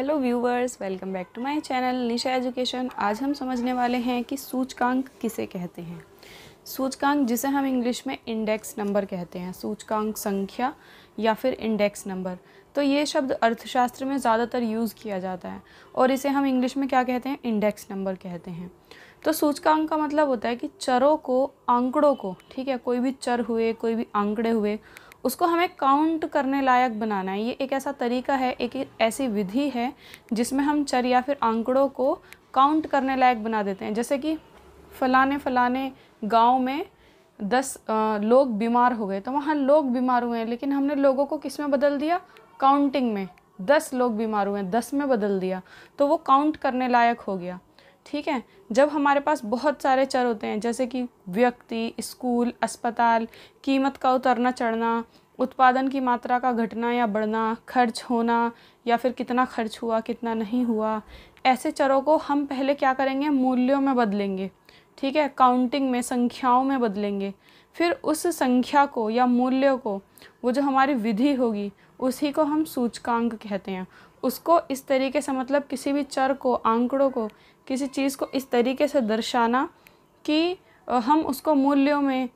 hello viewers welcome back to my channel Nisha education आज हम समझने वाले हैं कि सूचकांक किसे कहते हैं सूचकांक जिसे हम इंग्लिश में इंडेक्स नंबर कहते हैं सूचकांक संख्या या फिर इंडेक्स नंबर तो ये शब्द अर्थशास्त्र में ज़्यादातर यूज़ किया जाता है और इसे हम इंग्लिश में क्या कहते हैं इंडेक्स नंबर कहते हैं तो सूचकांक का मतलब होता है कि चरों को आंकड़ों को ठीक है कोई भी चर हुए कोई भी आंकड़े हुए उसको हमें काउंट करने लायक बनाना है ये एक ऐसा तरीका है एक ऐसी विधि है जिसमें हम चर या फिर आंकड़ों को काउंट करने लायक बना देते हैं जैसे कि फलाने फलाने गांव में दस लोग बीमार हो गए तो वहाँ लोग बीमार हुए हैं लेकिन हमने लोगों को किस में बदल दिया काउंटिंग में दस लोग बीमार हुए हैं दस में बदल दिया तो वो काउंट करने लायक हो गया ठीक है जब हमारे पास बहुत सारे चर होते हैं जैसे कि व्यक्ति स्कूल अस्पताल कीमत का उतरना चढ़ना उत्पादन की मात्रा का घटना या बढ़ना खर्च होना या फिर कितना खर्च हुआ कितना नहीं हुआ ऐसे चरों को हम पहले क्या करेंगे मूल्यों में बदलेंगे ठीक है काउंटिंग में संख्याओं में बदलेंगे फिर उस संख्या को या मूल्य को वो जो हमारी विधि होगी उसी को हम सूचकांक कहते हैं उसको इस तरीके से मतलब किसी भी चर को आंकड़ों को किसी चीज़ को इस तरीके से दर्शाना कि हम उसको मूल्यों में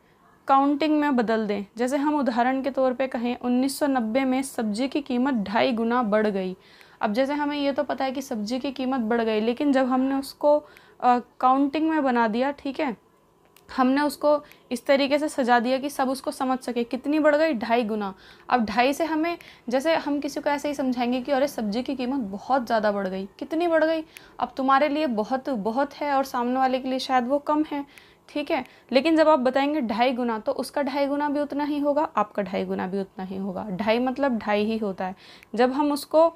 काउंटिंग में बदल दें जैसे हम उदाहरण के तौर पे कहें 1990 में सब्जी की कीमत ढाई गुना बढ़ गई अब जैसे हमें ये तो पता है कि सब्जी की कीमत बढ़ गई लेकिन जब हमने उसको काउंटिंग में बना दिया ठीक है हमने उसको इस तरीके से सजा दिया कि सब उसको समझ सके कितनी बढ़ गई ढाई गुना अब ढाई से हमें जैसे हम किसी को ऐसे ही समझाएंगे कि अरे सब्जी की कीमत बहुत ज़्यादा बढ़ गई कितनी बढ़ गई अब तुम्हारे लिए बहुत बहुत है और सामने वाले के लिए शायद वो कम है ठीक है लेकिन जब आप बताएंगे ढाई गुना तो उसका ढाई गुना भी उतना ही होगा आपका ढाई गुना भी उतना ही होगा ढाई मतलब ढाई ही होता है जब हम उसको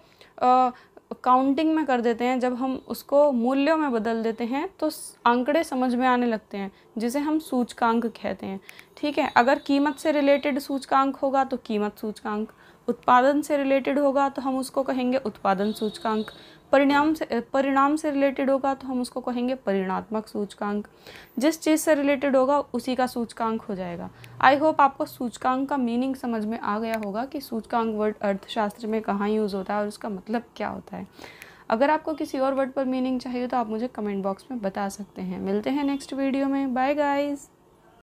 काउंटिंग में कर देते हैं जब हम उसको मूल्यों में बदल देते हैं तो आंकड़े समझ में आने लगते हैं जिसे हम सूचकांक कहते हैं ठीक है अगर कीमत से रिलेटेड सूचकांक होगा तो कीमत सूचकांक उत्पादन से रिलेटेड होगा तो हम उसको कहेंगे उत्पादन सूचकांक परिणाम से परिणाम से रिलेटेड होगा तो हम उसको कहेंगे परिणात्मक सूचकांक जिस चीज़ से रिलेटेड होगा उसी का सूचकांक हो जाएगा आई होप आपको सूचकांक का मीनिंग समझ में आ गया होगा कि सूचकांक वर्ड अर्थशास्त्र में कहाँ यूज़ होता है और उसका मतलब क्या होता है अगर आपको किसी और वर्ड पर मीनिंग चाहिए तो आप मुझे कमेंट बॉक्स में बता सकते हैं मिलते हैं नेक्स्ट वीडियो में बाय गाइज़